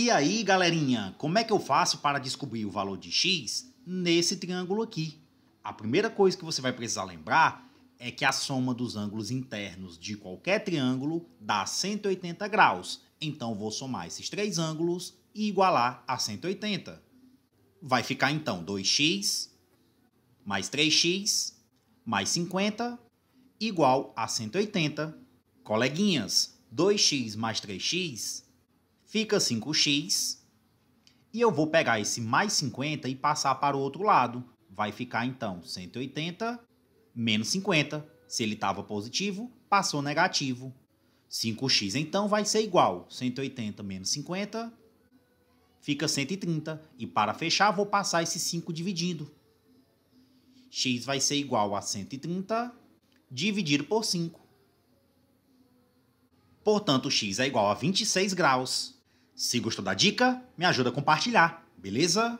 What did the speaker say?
E aí, galerinha, como é que eu faço para descobrir o valor de x nesse triângulo aqui? A primeira coisa que você vai precisar lembrar é que a soma dos ângulos internos de qualquer triângulo dá 180 graus. Então, vou somar esses três ângulos e igualar a 180. Vai ficar, então, 2x mais 3x mais 50 igual a 180. Coleguinhas, 2x mais 3x fica 5x. E eu vou pegar esse mais 50 e passar para o outro lado. Vai ficar então 180 menos 50. Se ele estava positivo, passou negativo. 5x então vai ser igual 180 menos 50 fica 130. E para fechar, vou passar esse 5 dividindo. x vai ser igual a 130 dividido por 5. Portanto, x é igual a 26 graus. Se gostou da dica, me ajuda a compartilhar, beleza?